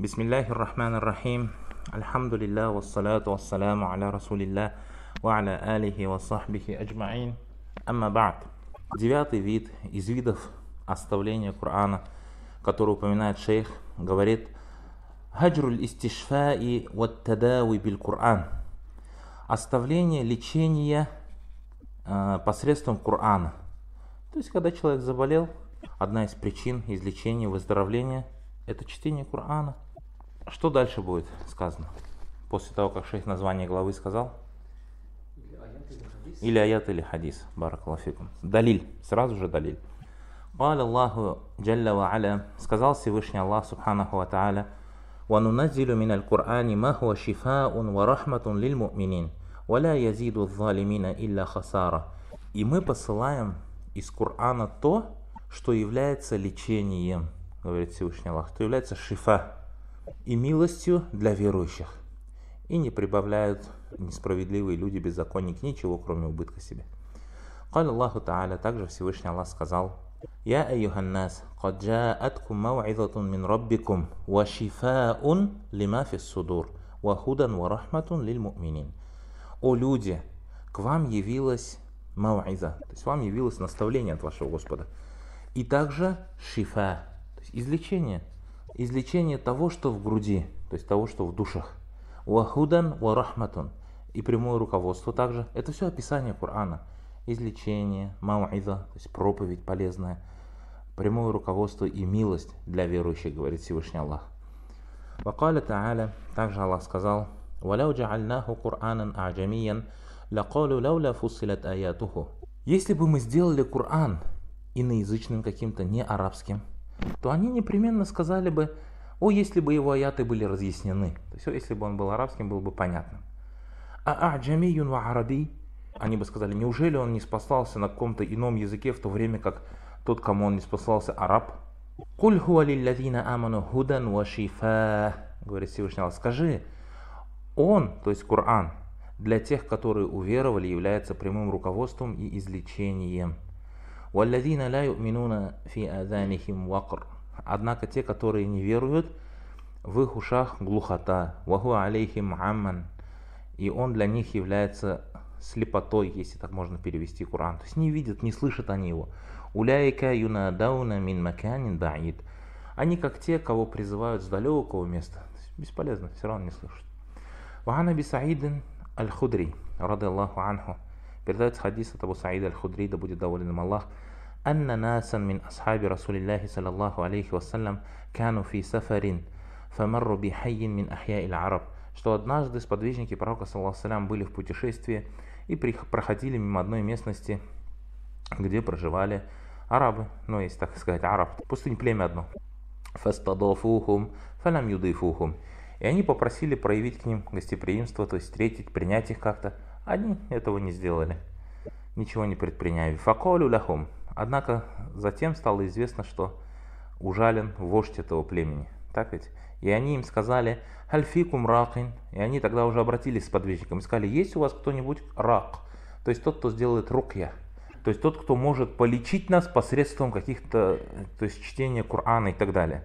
بسم الله الرحمن الرحيم الحمد لله والصلاة والسلام على رسول الله وعلى آله وصحبه أجمعين أما بعد Девятый вид из видов оставления Корана, который упоминает шейх, говорит «Хаджруль истишфаи ваттадауи биль Коран» Оставление лечения э, посредством Корана. То есть, когда человек заболел, одна из причин излечения, выздоровления – это чтение Корана – что дальше будет сказано? После того, как шейх название главы сказал? Или аят или хадис. Баракалафикум. Далиль. Сразу же далиль. قال الله جل وعلا сказал Всевышний Аллах Субханаху Ва Та'аля وننزل من القرآن ما هو شفاء ورحمة للمؤمنين ولا يزيد الظالمين إلا خسارة И мы посылаем из Корана то, что является лечением, говорит Всевышний Аллах, что является шифа, и милостью для верующих. И не прибавляют несправедливые люди, беззаконник, ничего, кроме убытка себе. قال الله تعالى также Всевышний Аллах сказал يا أيها нас قد جاءتكم موعظة من ربكم وشفاء لما في الصدور وهدى ورحمة للمؤمنين О люди, к вам явилась мауиза, то есть вам явилось наставление от вашего Господа. И также шифа, то есть излечение излечение того, что в груди, то есть того, что в душах. Вахудан варахматун. И прямое руководство также. Это все описание Корана. Излечение, мауиза, то есть проповедь полезная. Прямое руководство и милость для верующих, говорит Всевышний Аллах. Вакаля Та'аля, также Аллах сказал, «Валяу джа'альнаху Кур'анан а'джамиян, лакалю лауля фусилят аятуху». Если бы мы сделали Коран иноязычным каким-то, не арабским, то они непременно сказали бы, о, если бы его аяты были разъяснены, то есть, если бы он был арабским, было бы понятно. А аджамиюн ва араби, они бы сказали, неужели он не спасался на каком-то ином языке, в то время как тот, кому он не спасался, араб? Куль хуа лилладина аману худан ва шифа, говорит Всевышний Аллах, скажи, он, то есть Коран, для тех, которые уверовали, является прямым руководством и излечением. وَالَّذِينَ لَا يُؤْمِنُونَ فِي آذَانِهِمْ وَقْرٌ Однако те, которые не веруют, в их ушах глухота. И он для них является слепотой, если так можно перевести Коран. То есть не видят, не слышат они его. «Уляйка юнадауна мин маканин баид». Они как те, кого призывают с далекого места. Бесполезно, все равно не слышат. Вахана Саидин Аль-Худри, рады Аллаху Анху, передается хадис от Абу Саида Аль-Худри, да будет доволен им Аллах, أن ناسا من أصحاب رسول الله صلى الله عليه وسلم كانوا في سفر فمروا بحي من أحياء العرب что однажды сподвижники пророка, саллаху были в путешествии и проходили мимо одной местности, где проживали арабы, ну, если так сказать, араб, пустынь племя одно. Фастадофухум, фалям юдыфухум. И они попросили проявить к ним гостеприимство, то есть встретить, принять их как-то. Они этого не сделали, ничего не предприняли. Факолю ляхум. Однако затем стало известно, что ужален вождь этого племени. Так ведь? И они им сказали «Хальфикум ракин». И они тогда уже обратились с подвижником и сказали «Есть у вас кто-нибудь рак?» То есть тот, кто сделает рукья. То есть тот, кто может полечить нас посредством каких-то, то есть чтения Корана и так далее.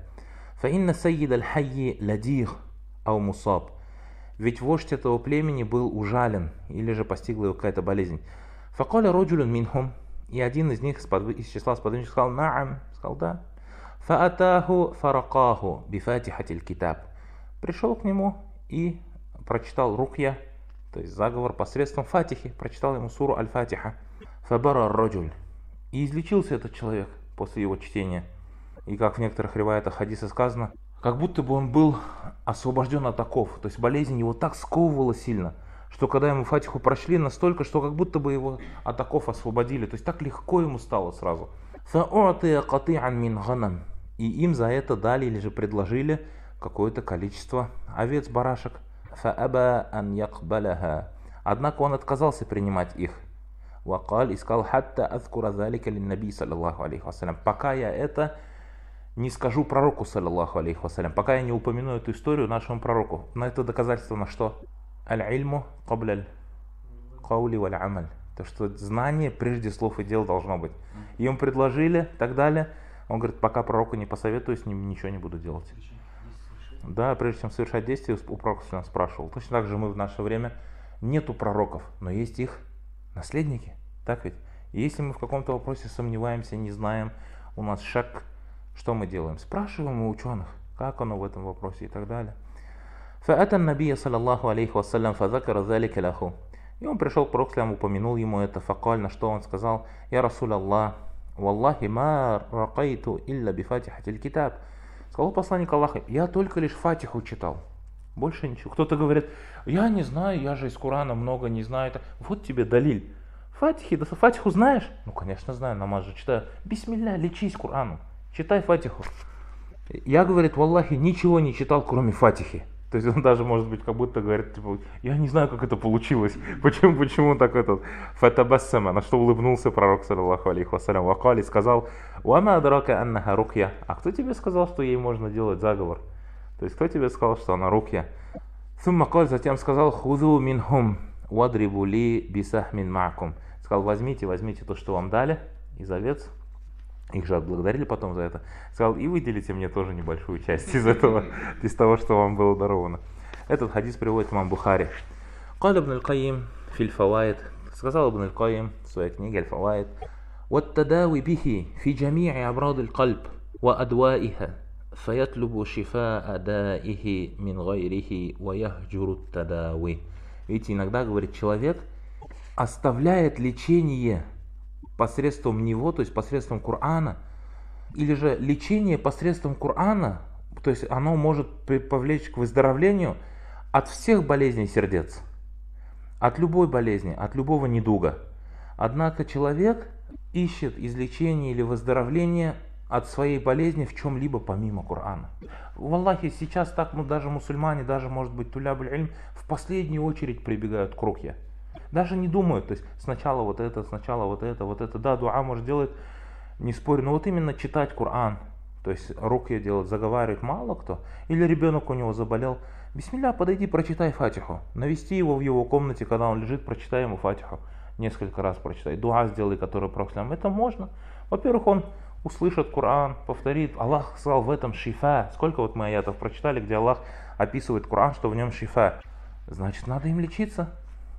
«Фаинна сайид аль-хайи ладир ау мусаб». Ведь вождь этого племени был ужален, или же постигла его какая-то болезнь. «Факаля роджулюн минхум». И один из них из числа сподвижников сказал «Наам», сказал «Да». «Фаатаху фаракаху бифатихатиль китаб». Пришел к нему и прочитал рукья, то есть заговор посредством фатихи, прочитал ему суру аль-фатиха. «Фабара роджуль». И излечился этот человек после его чтения. И как в некоторых реваятах хадиса сказано, как будто бы он был освобожден от оков, то есть болезнь его так сковывала сильно – что когда ему Фатиху прочли настолько, что как будто бы его атаков освободили. То есть так легко ему стало сразу. И им за это дали или же предложили какое-то количество овец, барашек. Однако он отказался принимать их. Вакаль искал хатта азкура залика линнаби, саллаллаху алейхи вассалям. Пока я это не скажу пророку, саллаллаху алейхи вассалям. Пока я не упомяну эту историю нашему пророку. Но это доказательство на что? Аль-ильму кабляль каули валь амаль. То, что знание прежде слов и дел должно быть. И ему предложили, так далее. Он говорит, пока пророку не посоветую, с ним ничего не буду делать. Да, прежде чем совершать действие, у пророка всегда спрашивал. Точно так же мы в наше время нету пророков, но есть их наследники. Так ведь? И если мы в каком-то вопросе сомневаемся, не знаем, у нас шаг, что мы делаем? Спрашиваем у ученых, как оно в этом вопросе и так далее. فأتى النبي صلى الله عليه وسلم فذكر ذلك له. И он пришел к Пророку, упомянул ему это, факаль, на что он сказал, «Я Расул Аллах, «Валлахи ма ракайту илля бифатихатиль китаб». Сказал посланник Аллаха, я только лишь фатиху читал. Больше ничего. Кто-то говорит, я не знаю, я же из Курана много не знаю. Вот тебе далиль. Фатихи, да фатиху знаешь? Ну, конечно, знаю, намаз же читаю. Бисмилля, лечись Курану, читай фатиху. Я, говорит, валлахи, ничего не читал, кроме фатихи. То есть он даже, может быть, как будто говорит, типа, я не знаю, как это получилось, почему, почему так этот фатабассама, на что улыбнулся пророк, саллаху алейхи вассалям, вакали, сказал, уама адрака аннаха рукья, а кто тебе сказал, что ей можно делать заговор? То есть кто тебе сказал, что она рукья? Сумма затем сказал, худу минхум, вадрибули бисахмин макум, сказал, возьмите, возьмите то, что вам дали, из овец, их же отблагодарили потом за это, сказал, и выделите мне тоже небольшую часть из этого, из того, что вам было даровано. Этот хадис приводит имам Бухари. قال ابن القيم في الفوائد сказал ابن القيم в своей книге الفوائد والتداوي به في جميع أمراض القلب وأدوائها шифа شفاء دائه гайрихи, غيره ويهجر التداوي Видите, иногда, говорит человек, оставляет лечение посредством него, то есть посредством Корана, или же лечение посредством Корана, то есть оно может повлечь к выздоровлению от всех болезней сердец, от любой болезни, от любого недуга. Однако человек ищет излечение или выздоровление от своей болезни в чем-либо помимо Корана. В Аллахе сейчас так, ну даже мусульмане, даже может быть тулябль в последнюю очередь прибегают к рухе даже не думают, то есть сначала вот это, сначала вот это, вот это, да, дуа может делать, не спорю, но вот именно читать Коран, то есть руки делать, заговаривать мало кто, или ребенок у него заболел, бисмилля, подойди, прочитай фатиху, навести его в его комнате, когда он лежит, прочитай ему фатиху, несколько раз прочитай, дуа сделай, который проклям, это можно, во-первых, он услышит Коран, повторит, Аллах сказал в этом шифа. Сколько вот мы аятов прочитали, где Аллах описывает Коран, что в нем шифа. Значит, надо им лечиться.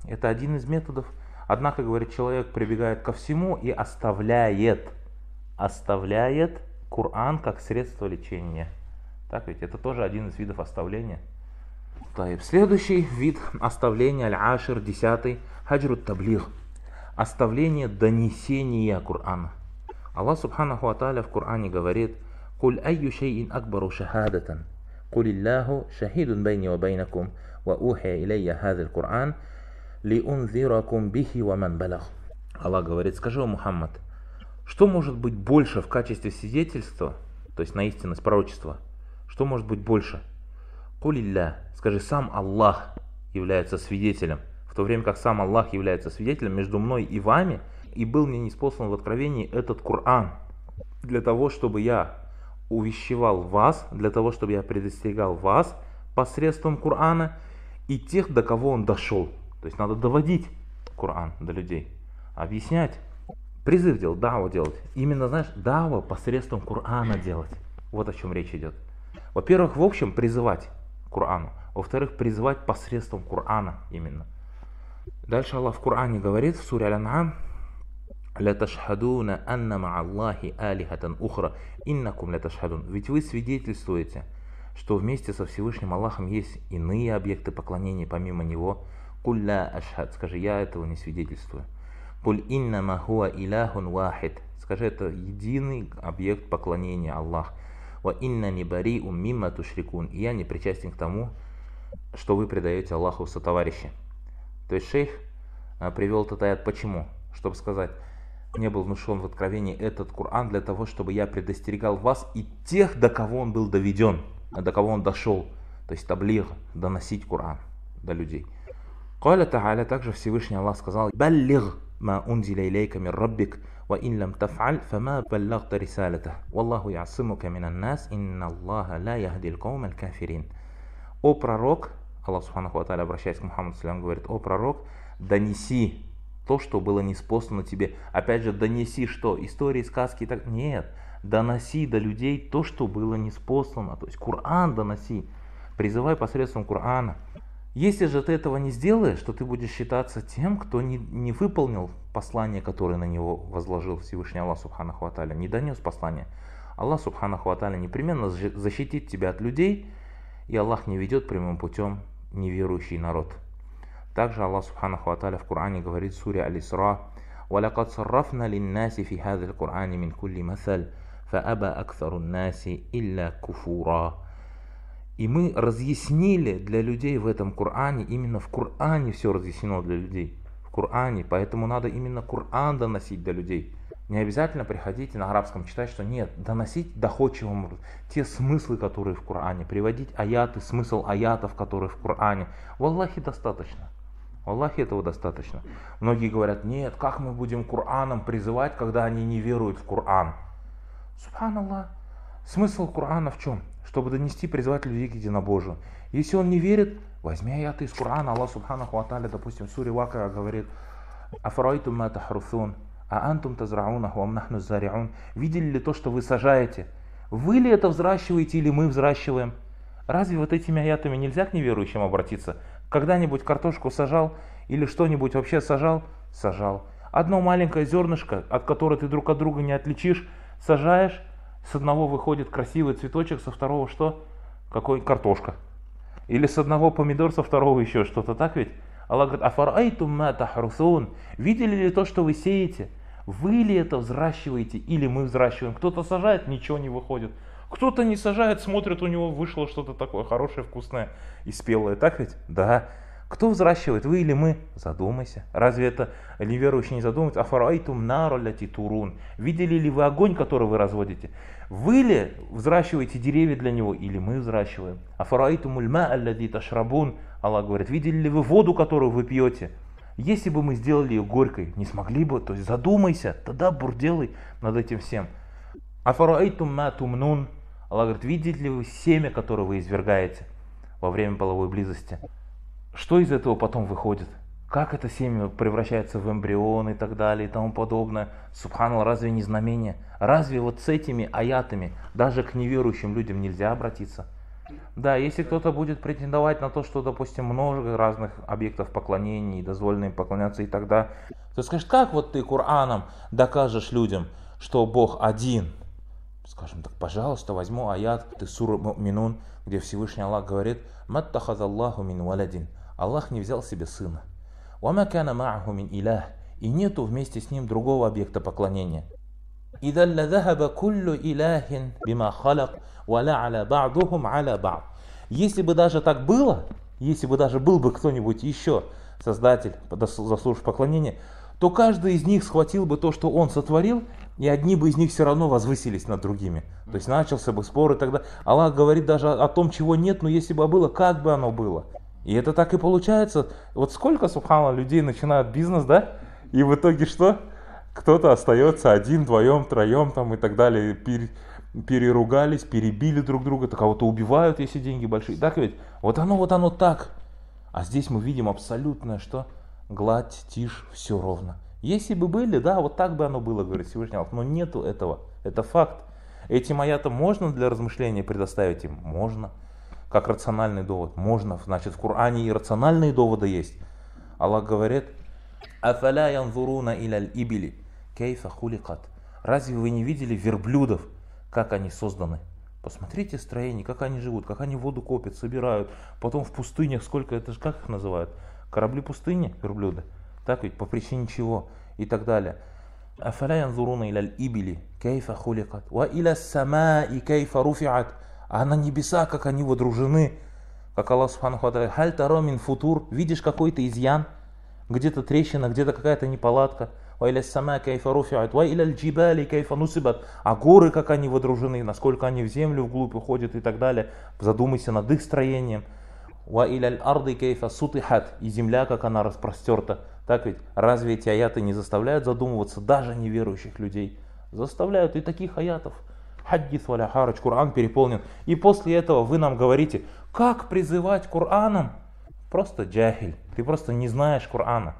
Это один из методов. Однако, говорит, человек прибегает ко всему и оставляет, оставляет Коран как средство лечения. Так ведь это тоже один из видов оставления. Таиб. Следующий вид оставления, аль-ашир, десятый, хаджрут таблих. Оставление донесения Корана. Аллах Субханаху Аталя в Коране говорит, «Куль айю шейин акбару шахадатан, куль Аллаху шахидун байни ва байнакум, ва ухия илейя хазил Коран, ли унзиракум бихи ва балах. Аллах говорит, скажи, о Мухаммад, что может быть больше в качестве свидетельства, то есть на истинность пророчества, что может быть больше? Кулилля, скажи, сам Аллах является свидетелем, в то время как сам Аллах является свидетелем между мной и вами, и был мне неспослан в откровении этот Коран, для того, чтобы я увещевал вас, для того, чтобы я предостерегал вас посредством Корана и тех, до кого он дошел, то есть надо доводить Коран до людей, объяснять, призыв делать, дава делать. Именно, знаешь, дава посредством Корана делать. Вот о чем речь идет. Во-первых, в общем, призывать Корану. Во-вторых, призывать посредством Корана именно. Дальше Аллах в Коране говорит, в суре Аль-Ан'ам, анна أَنَّ Аллахи اللَّهِ ухра иннакум إِنَّكُمْ لَتَشْهَدُونَ Ведь вы свидетельствуете, что вместе со Всевышним Аллахом есть иные объекты поклонения помимо Него, Кулля ашхад. Скажи, я этого не свидетельствую. Куль инна махуа иляхун вахид. Скажи, это единый объект поклонения Аллах. Ва инна нибари уммима тушрикун. И я не причастен к тому, что вы предаете Аллаху сотоварищи. То есть шейх а, привел этот аят почему? Чтобы сказать, мне был внушен в откровении этот Коран для того, чтобы я предостерегал вас и тех, до кого он был доведен, до кого он дошел. То есть таблир, доносить Коран до людей. Каля Тааля также Всевышний Аллах сказал «Баллиг ма унзиля илейка мир раббик, ва ин лам таф'аль, фама баллагта рисалата, валлаху ясимука минан нас, инна Аллаха ла яхдил каум аль кафирин». О пророк, Аллах Субханаху Аталя обращаясь к Мухаммаду Салям, говорит, «О пророк, донеси то, что было неспослано тебе». Опять же, донеси что? Истории, сказки и так? Нет. Доноси до людей то, что было неспослано. То есть Коран доноси. Призывай посредством Корана. Если же ты этого не сделаешь, то ты будешь считаться тем, кто не, не выполнил послание, которое на него возложил Всевышний Аллах Субханаху Хваталя не донес послание. Аллах Субханаху Хваталя непременно защитит тебя от людей, и Аллах не ведет прямым путем неверующий народ. Также Аллах Субханаху Хваталя в Коране говорит в суре Алисра وَلَقَدْ صَرَّفْنَا لِلنَّاسِ فِي هَذَا الْقُرْآنِ مِنْ كُلِّ مَثَلٍ فَأَبَى أَكْثَرُ النَّاسِ إِلَّا كُفُورًا и мы разъяснили для людей в этом Коране, именно в Коране все разъяснено для людей. В Коране, поэтому надо именно Коран доносить до людей. Не обязательно приходите на арабском читать, что нет, доносить доходчивым те смыслы, которые в Коране, приводить аяты, смысл аятов, которые в Коране. В Аллахе достаточно. В Аллахе этого достаточно. Многие говорят, нет, как мы будем Кораном призывать, когда они не веруют в Коран? Субханаллах. Смысл Корана в чем? чтобы донести, призвать людей к единобожию. Если он не верит, возьми аяты из Корана. Аллах Субханаху Аталя, допустим, в Вака говорит, «Афарайтум ма тахрусун, а антум тазрауна, вам нахну зариун». Видели ли то, что вы сажаете? Вы ли это взращиваете или мы взращиваем? Разве вот этими аятами нельзя к неверующим обратиться? Когда-нибудь картошку сажал или что-нибудь вообще сажал? Сажал. Одно маленькое зернышко, от которого ты друг от друга не отличишь, сажаешь, с одного выходит красивый цветочек, со второго что? Какой? Картошка. Или с одного помидор, со второго еще что-то, так ведь? Аллах говорит, афарайтум ма тахрусун. Видели ли то, что вы сеете? Вы ли это взращиваете или мы взращиваем? Кто-то сажает, ничего не выходит. Кто-то не сажает, смотрит, у него вышло что-то такое хорошее, вкусное и спелое, так ведь? Да. Кто взращивает, вы или мы? Задумайся. Разве это неверующие не задумываются? Афараайтум нароляти турун. Видели ли вы огонь, который вы разводите? Вы ли взращиваете деревья для него, или мы взращиваем? Афараайтум ульма аллади ташрабун. Аллах говорит, видели ли вы воду, которую вы пьете? Если бы мы сделали ее горькой, не смогли бы, то есть задумайся, тогда бурделай над этим всем. Афараайтум ма тумнун. Аллах говорит, видели ли вы семя, которое вы извергаете во время половой близости? что из этого потом выходит? Как это семя превращается в эмбрион и так далее и тому подобное? Субханал, разве не знамение? Разве вот с этими аятами даже к неверующим людям нельзя обратиться? Да, если кто-то будет претендовать на то, что, допустим, много разных объектов поклонений, дозволено им поклоняться и тогда, то скажет, как вот ты Кораном докажешь людям, что Бог один? Скажем так, пожалуйста, возьму аят ты сура Минун, где Всевышний Аллах говорит, «Маттахад-аллаху мин валядин». Аллах не взял себе сына. «Вамакана мааху мин илях» и нету вместе с ним другого объекта поклонения. إذا لذهب كل бима халак, خلق ولعل بعضهم على بعض. Если бы даже так было, если бы даже был бы кто-нибудь еще, создатель, заслужив поклонения, то каждый из них схватил бы то, что он сотворил, и одни бы из них все равно возвысились над другими. То есть начался бы спор и тогда. Аллах говорит даже о том, чего нет, но если бы было, как бы оно было. И это так и получается. Вот сколько, субхана, людей начинают бизнес, да? И в итоге что? Кто-то остается один, вдвоем, троем там и так далее. Пере, переругались, перебили друг друга, так кого-то а убивают, если деньги большие. Так ведь? Вот оно, вот оно так. А здесь мы видим абсолютно, что гладь, тишь, все ровно. Если бы были, да, вот так бы оно было, говорит Всевышний Аллах. Но нету этого. Это факт. Эти маяты можно для размышления предоставить им? Можно как рациональный довод. Можно, значит, в Коране и рациональные доводы есть. Аллах говорит, «Афаля янзуруна илял ибили, кейфа хуликат». Разве вы не видели верблюдов, как они созданы? Посмотрите строение, как они живут, как они воду копят, собирают. Потом в пустынях сколько, это же как их называют? Корабли пустыни, верблюды. Так ведь, по причине чего и так далее. Афаля янзуруна илял ибили, кейфа хуликат, ва иля сама и кейфа руфиат. А на небеса, как они водружены, как Аллах Субхану Хваталя, халь таромин футур, видишь какой-то изъян, где-то трещина, где-то какая-то неполадка, вайля сама кайфа руфиат, вайля джибали кайфа нусибат, а горы, как они водружены, насколько они в землю вглубь уходят и так далее, задумайся над их строением, вайля арды кайфа сутихат, и земля, как она распростерта, так ведь разве эти аяты не заставляют задумываться даже неверующих людей? Заставляют и таких аятов – Хаддис валя харыч, Коран переполнен. И после этого вы нам говорите, как призывать Кораном? Просто джахиль. Ты просто не знаешь Корана,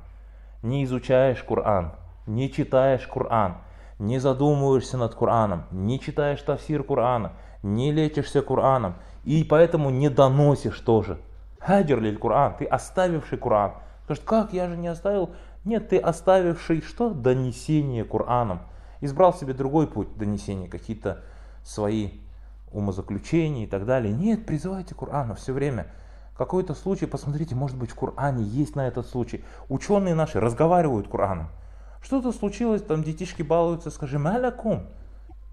не изучаешь Коран, не читаешь Коран, не задумываешься над Кораном, не читаешь тафсир Корана, не лечишься Кораном и поэтому не доносишь тоже. Хаджир лиль Коран, ты оставивший Коран. Скажет, как, я же не оставил? Нет, ты оставивший что? Донесение Кораном. Избрал себе другой путь донесения, какие-то свои умозаключения и так далее. Нет, призывайте к Корану все время. Какой-то случай, посмотрите, может быть в Коране есть на этот случай. Ученые наши разговаривают Кораном. Что-то случилось, там детишки балуются, скажи, малякум.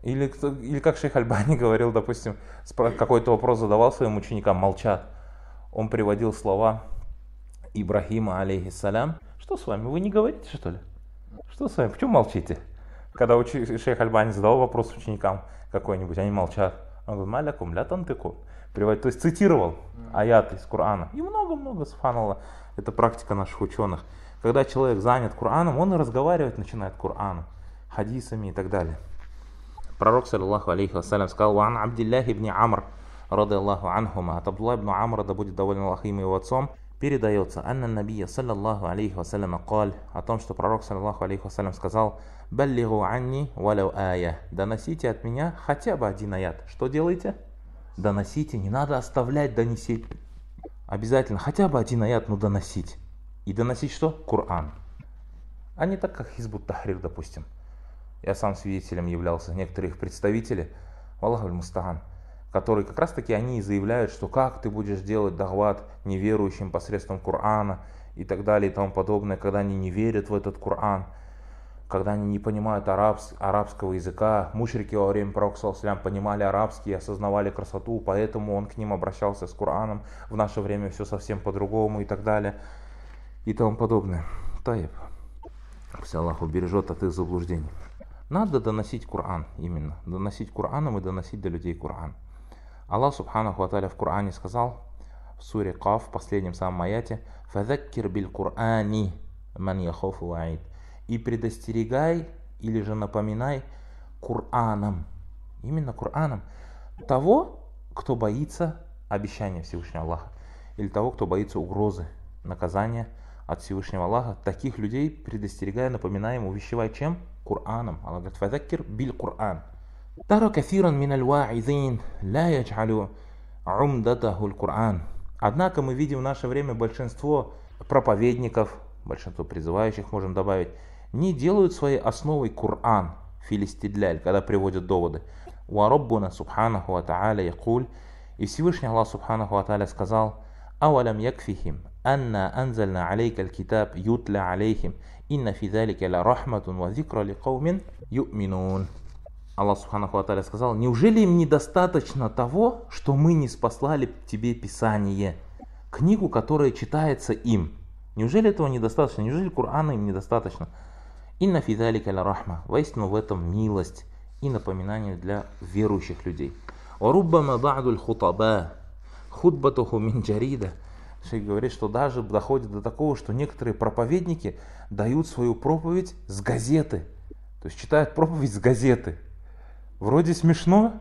Или, или как шейх Альбани говорил, допустим, какой-то вопрос задавал своим ученикам, молчат. Он приводил слова Ибрахима, алейхиссалям. Что с вами, вы не говорите, что ли? Что с вами, почему молчите? Когда уч... шейх Альбани задал вопрос ученикам, какой-нибудь, они молчат. Он говорит, малякум ля тантыку. Приводит, то есть цитировал аят из Корана. И много-много сфанала. Это практика наших ученых. Когда человек занят Кораном, он и разговаривать начинает Кораном, хадисами и так далее. Пророк, саллиллаху алейхи вассалям, сказал, «Ван Абдиллях ибн Амр, рады Аллаху анхума, от Абдулла ибн Амра, да будет доволен Аллах им и его отцом, передается «Анна Набия, саллаллаху алейхи вассаляма, каль» о том, что пророк, саллаллаху алейхи вассалям, сказал «Баллигу анни валяу ая» «Доносите от меня хотя бы один аят». Что делаете? Доносите, не надо оставлять, Донеси. Обязательно, хотя бы один аят, ну доносить. И доносить что? Коран. А не так, как Хизбут Тахрир, допустим. Я сам свидетелем являлся, некоторые их представители. Аллаху мустаган которые как раз таки они заявляют, что как ты будешь делать дагват неверующим посредством Корана и так далее и тому подобное, когда они не верят в этот Коран, когда они не понимают арабс, арабского языка. Мушрики во время пророка понимали арабский, и осознавали красоту, поэтому он к ним обращался с Кораном. В наше время все совсем по-другому и так далее и тому подобное. Таиб. Пусть Аллах убережет от их заблуждений. Надо доносить Коран именно. Доносить Кораном и доносить до людей Коран. Аллах Субханаху Аталя в Коране сказал, в суре Каф, в последнем самом аяте, «Фазаккир биль Кур'ани ман яхофу ваид». И предостерегай, или же напоминай Кур'аном, именно Кур'аном, того, кто боится обещания Всевышнего Аллаха, или того, кто боится угрозы, наказания от Всевышнего Аллаха. Таких людей предостерегая, напоминая ему, увещевая чем? Кур'аном. Аллах говорит, «Фазаккир биль Кур'ан». ترى كثيرا من الواعظين لا يجعل عمدته القرآن. Однако мы видим в наше время большинство проповедников, большинство призывающих, можем добавить, не делают своей основой Коран, филистидляль, когда приводят доводы. Уараббуна субханаху ва та'аля якуль, и Всевышний Аллах субханаху ва та'аля сказал, «Авалям якфихим, анна анзальна алейка аль-китаб ютля алейхим, инна фи залика ла рахматун ва зикра Аллах Субханаху Аталя сказал, неужели им недостаточно того, что мы не спаслали тебе Писание, книгу, которая читается им? Неужели этого недостаточно? Неужели Корана им недостаточно? Инна фидалика ля рахма. Воистину в этом милость и напоминание для верующих людей. Оруббама ба'дуль хутаба. Худбатуху мин джарида. Шейх говорит, что даже доходит до такого, что некоторые проповедники дают свою проповедь с газеты. То есть читают проповедь с газеты. Вроде смешно,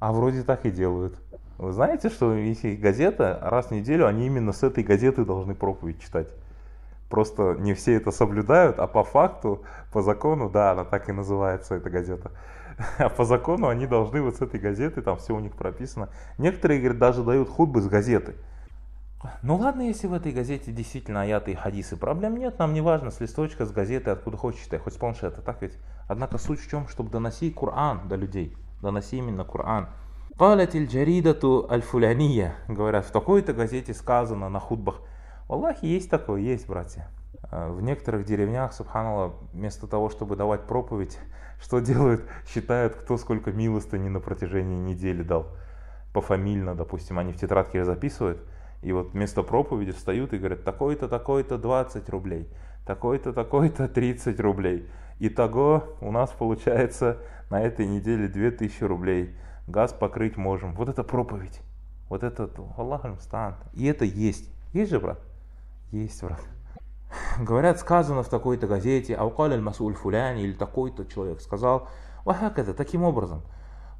а вроде так и делают. Вы знаете, что если газета, раз в неделю они именно с этой газеты должны проповедь читать. Просто не все это соблюдают, а по факту, по закону, да, она так и называется, эта газета. А по закону они должны вот с этой газеты, там все у них прописано. Некоторые, говорят, даже дают худбы с газеты. Ну ладно, если в этой газете действительно аяты и хадисы, проблем нет, нам не важно с листочка, с газеты, откуда хочешь читай, хоть с планшета, так ведь? Однако суть в чем, чтобы доносить Коран до людей, доноси именно Коран. قالت الجريدة الفلانية говорят, в такой-то газете сказано на худбах. Аллахи есть такое, есть, братья. А, в некоторых деревнях, субханаллах, вместо того, чтобы давать проповедь, что делают? Считают, кто сколько милостыни на протяжении недели дал. Пофамильно, допустим, они в тетрадке записывают, и вот вместо проповеди встают и говорят, такой-то, такой-то 20 рублей, такой-то, такой-то 30 рублей. Итого у нас получается на этой неделе 2000 рублей. Газ покрыть можем. Вот это проповедь. Вот это Аллах Мстан. И это есть. Есть же, брат? Есть, брат. Говорят, сказано в такой-то газете, аукаль аль-масуль фуляни, или такой-то человек сказал, вахакада, таким образом.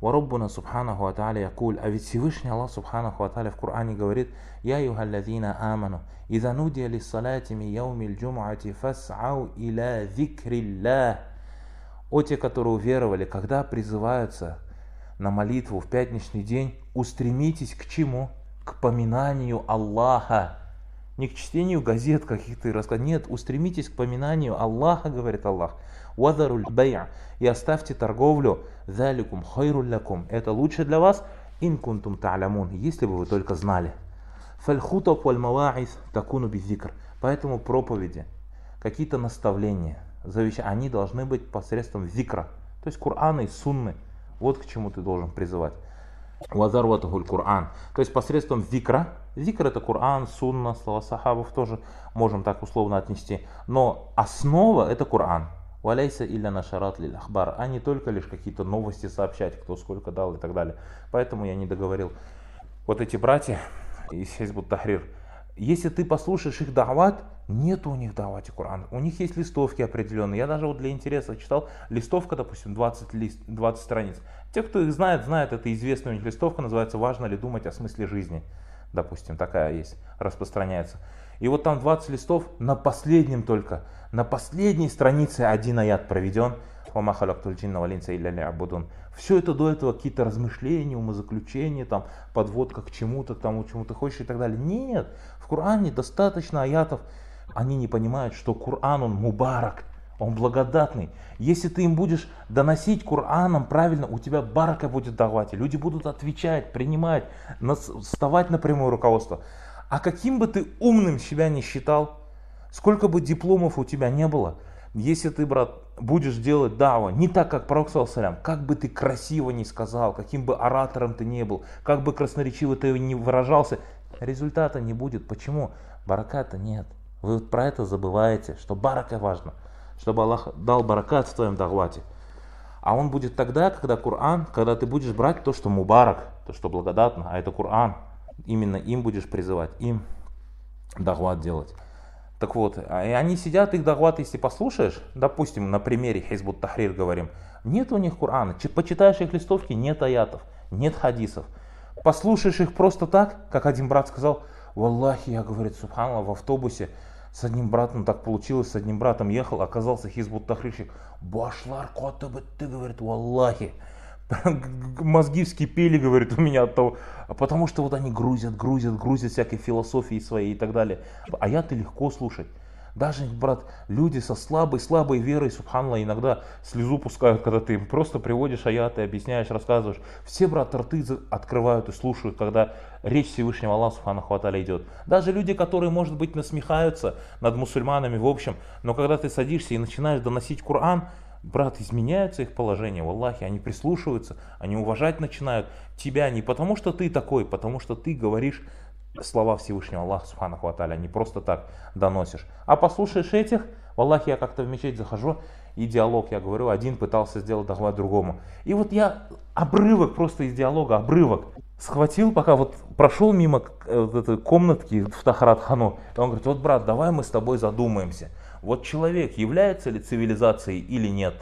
وربنا سبحانه وتعالى يقول А ведь Всевышний Аллах Субханаху Аталя в Коране говорит Я юхаллазина аману Иза нудия ли салати ми яуми джумуати фасау иля О те, которые уверовали, когда призываются на молитву в пятничный день, устремитесь к чему? К поминанию Аллаха не к чтению газет каких-то и рассказов. Нет, устремитесь к поминанию Аллаха, говорит Аллах. Вадаруль бая и оставьте торговлю. Заликум хайруллякум. Это лучше для вас. Инкунтум таалямун. Если бы вы только знали. Фальхута валь маваис такуну бизикр. Поэтому проповеди, какие-то наставления, завещания, они должны быть посредством зикра. То есть Кур'ана и Сунны. Вот к чему ты должен призывать. Вазарватахуль Кур'ан. То есть посредством викра. Викр это Кур'ан, сунна, слова сахабов тоже можем так условно отнести. Но основа это Кур'ан. Валяйся или нашарат лиль ахбар, а не только лишь какие-то новости сообщать, кто сколько дал и так далее. Поэтому я не договорил. Вот эти братья из Хизбут Тахрир, если ты послушаешь их дават, нет у них давать Коран. У них есть листовки определенные. Я даже вот для интереса читал листовка, допустим, 20, лист, 20 страниц. Те, кто их знает, знают, это известная у них листовка, называется «Важно ли думать о смысле жизни?» Допустим, такая есть, распространяется. И вот там 20 листов, на последнем только, на последней странице один аят проведен. Все это до этого какие-то размышления, умозаключения, там, подводка к чему-то, к тому, чему ты хочешь и так далее. Нет, Коране достаточно аятов. Они не понимают, что Коран, он мубарак, он благодатный. Если ты им будешь доносить Кораном правильно, у тебя барка будет давать. Люди будут отвечать, принимать, вставать на прямое руководство. А каким бы ты умным себя не считал, сколько бы дипломов у тебя не было, если ты, брат, будешь делать дава не так, как пророк салям, как бы ты красиво не сказал, каким бы оратором ты не был, как бы красноречиво ты не выражался, результата не будет. Почему? Бараката нет. Вы вот про это забываете, что барака важно, чтобы Аллах дал баракат в твоем дагвате. А он будет тогда, когда Коран, когда ты будешь брать то, что мубарак, то, что благодатно, а это Коран. Именно им будешь призывать, им дагват делать. Так вот, а, и они сидят, их дагват, если послушаешь, допустим, на примере Хизбут Тахрир говорим, нет у них Корана, почитаешь их листовки, нет аятов, нет хадисов – Послушаешь их просто так, как один брат сказал, «Валлахи, я, говорит, субханаллах, в автобусе с одним братом так получилось, с одним братом ехал, оказался Хизбут Тахришик. Башлар кота бы ты, говорит, валлахи. Мозги вскипели, говорит, у меня от того. А потому что вот они грузят, грузят, грузят всякой философии своей и так далее. а я-то легко слушать. Даже, брат, люди со слабой, слабой верой, субханла, иногда слезу пускают, когда ты им просто приводишь аяты, объясняешь, рассказываешь. Все, брат, рты открывают и слушают, когда речь Всевышнего Аллаха, субхану хватали идет. Даже люди, которые, может быть, насмехаются над мусульманами в общем, но когда ты садишься и начинаешь доносить Коран, брат, изменяются их положение, в Аллахе, они прислушиваются, они уважать начинают тебя не потому, что ты такой, потому что ты говоришь слова Всевышнего Аллаха Субханаху Аталя не просто так доносишь. А послушаешь этих, в Аллахе я как-то в мечеть захожу, и диалог, я говорю, один пытался сделать дохват другому. И вот я обрывок просто из диалога, обрывок схватил, пока вот прошел мимо э, вот этой комнатки в Тахратхану. И он говорит, вот брат, давай мы с тобой задумаемся. Вот человек является ли цивилизацией или нет?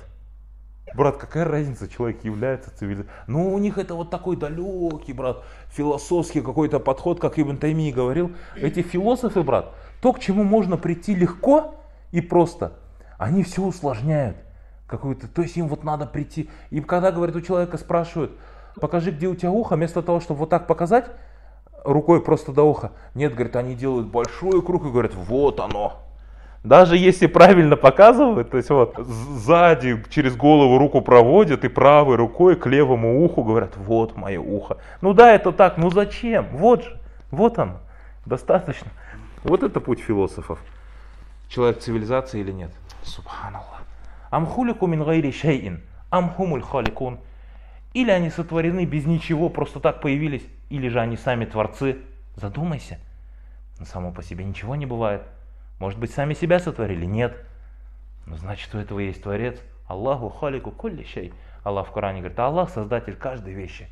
Брат, какая разница, человек является цивилизованным. Ну, у них это вот такой далекий, брат, философский какой-то подход, как Ибн Тайми говорил. Эти философы, брат, то, к чему можно прийти легко и просто, они все усложняют. Какую-то, то есть им вот надо прийти. И когда, говорит, у человека спрашивают, покажи, где у тебя ухо, вместо того, чтобы вот так показать, рукой просто до уха. Нет, говорит, они делают большой круг и говорят, вот оно, даже если правильно показывают, то есть вот сзади через голову руку проводят и правой рукой к левому уху говорят, вот мое ухо. Ну да, это так, ну зачем? Вот же, вот оно, достаточно. Вот это путь философов. Человек цивилизации или нет? Субханаллах. Амхулику мин гайри шейин. Амхумуль халикун. Или они сотворены без ничего, просто так появились, или же они сами творцы. Задумайся. само по себе ничего не бывает. Может быть, сами себя сотворили? Нет. Но ну, значит, у этого есть Творец. Аллаху халику кулли шей. Аллах в Коране говорит, Аллах создатель каждой вещи.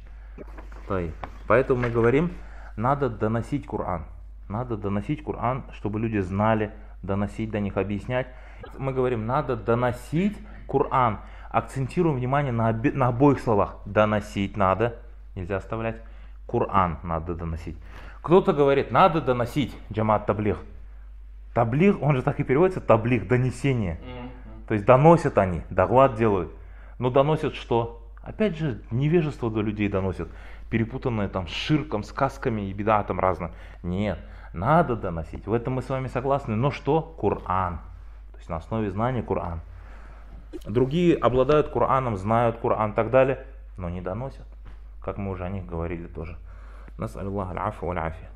Поэтому мы говорим, надо доносить Коран. Надо доносить Коран, чтобы люди знали, доносить до них, объяснять. Мы говорим, надо доносить Коран. Акцентируем внимание на, обе, на обоих словах. Доносить надо, нельзя оставлять. Коран надо доносить. Кто-то говорит, надо доносить, джамат таблих. Таблих, он же так и переводится, таблих, донесение. Mm-hmm. То есть доносят они, доклад делают. Но доносят что? Опять же, невежество до людей доносят. Перепутанное там с ширком, сказками и беда там разным. Нет, надо доносить. В этом мы с вами согласны. Но что? Коран. То есть на основе знания Коран. Другие обладают Кораном, знают Коран и так далее, но не доносят. Как мы уже о них говорили тоже. Нас Аллах аль-Афа валь-Афия.